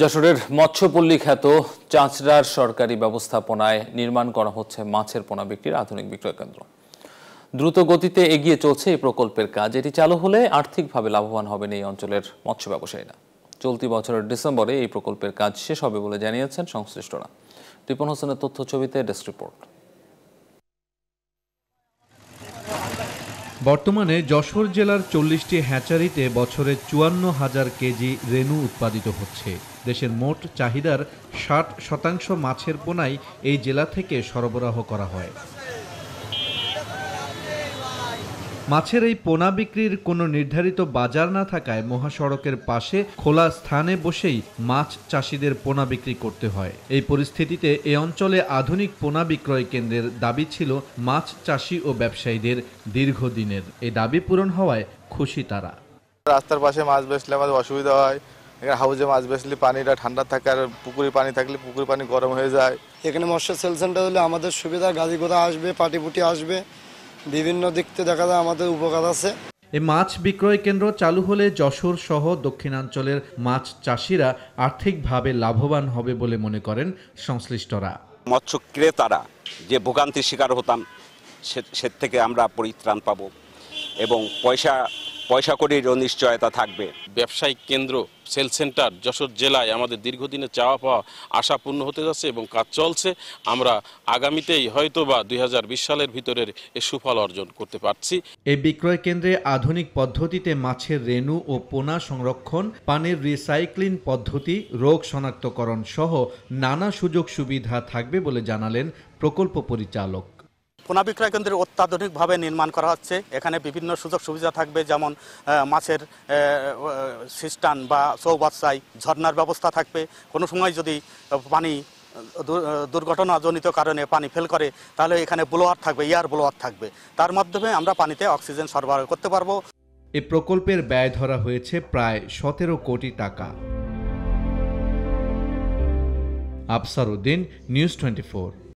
যশোরের মৎস্যপল্লী খ্যাত চাঁচড়ার সরকারি ব্যবস্থাপনায় নির্মাণ করা হচ্ছে মাছের পোনা বিক্রির আধুনিক বিক্রয় কেন্দ্র দ্রুত গতিতে এগিয়ে চলছে এই প্রকল্পের কাজ এটি চালু হলে আর্থিকভাবে লাভবান হবেন এই অঞ্চলের মৎস্য ব্যবসায়ীরা চলতি বছরের ডিসেম্বরে এই প্রকল্পের কাজ শেষ হবে বলে জানিয়েছেন সংশ্লিষ্টরা রিপন হোসেনের তথ্য ছবিতে ডেস্ক রিপোর্ট বর্তমানে যশোর জেলার চল্লিশটি হ্যাচারিতে বছরে চুয়ান্ন হাজার কেজি রেণু উৎপাদিত হচ্ছে দেশের মোট চাহিদার ষাট শতাংশ মাছের পোনাই এই জেলা থেকে সরবরাহ করা হয় মাছের এই পোনা বিক্রির কোনো নির্ধারিত বাজার না থাকায় মহাসড়কের পাশে খোলা স্থানে বসেই মাছ চাষিদের পোনা বিক্রি করতে হয় এই পরিস্থিতিতে এ অঞ্চলে আধুনিক পোনা বিক্রয় কেন্দ্রের দাবি ছিল মাছ চাষি ও ব্যবসায়ীদের দীর্ঘদিনের এই দাবি পূরণ হওয়ায় খুশি তারা রাস্তার পাশে মাছ বেচলে আমাদের অসুবিধা হয় এখানে হাউজে মাছ বেসলে পানিটা ঠান্ডা থাকে আর পুকুরে পানি থাকলে পুকুরে পানি গরম হয়ে যায় এখানে মৎস্য সেল সেন্টার হলে আমাদের সুবিধা গাড়ি ঘোড়া আসবে পাটি আসবে বিভিন্ন দিক থেকে দেখা যায় আমাদের উপকার আছে এই মাছ বিক্রয় কেন্দ্র চালু হলে যশোর সহ দক্ষিণাঞ্চলের মাছ চাষিরা আর্থিকভাবে লাভবান হবে বলে মনে করেন সংশ্লিষ্টরা মৎস্য ক্রেতারা যে ভোগান্তির শিকার হতাম সে থেকে আমরা পরিত্রাণ পাব এবং পয়সা পয়সা করির অনিশ্চয়তা থাকবে ব্যবসায়িক কেন্দ্র সেল সেন্টার যশোর জেলায় আমাদের দীর্ঘদিনে চাওয়া পাওয়া আশা পূর্ণ হতে যাচ্ছে এবং কাজ চলছে আমরা আগামীতেই হয়তো বা দুই সালের ভিতরের এ সুফল অর্জন করতে পারছি এই বিক্রয় কেন্দ্রে আধুনিক পদ্ধতিতে মাছের রেণু ও পোনা সংরক্ষণ পানির রিসাইক্লিং পদ্ধতি রোগ শনাক্তকরণ সহ নানা সুযোগ সুবিধা থাকবে বলে জানালেন প্রকল্প পরিচালক পোনা বিক্রয় কেন্দ্রের অত্যাধুনিকভাবে নির্মাণ করা হচ্ছে এখানে বিভিন্ন সুযোগ সুবিধা থাকবে যেমন মাছের সিস্টান বা চৌবাচ্চাই ঝর্নার ব্যবস্থা থাকবে কোনো সময় যদি পানি দুর্ঘটনাজনিত কারণে পানি ফেল করে তাহলে এখানে ব্লোয়ার থাকবে এয়ার ব্লোয়ার থাকবে তার মাধ্যমে আমরা পানিতে অক্সিজেন সরবরাহ করতে পারবো এই প্রকল্পের ব্যয় ধরা হয়েছে প্রায় সতেরো কোটি টাকা আফসার উদ্দিন নিউজ টোয়েন্টি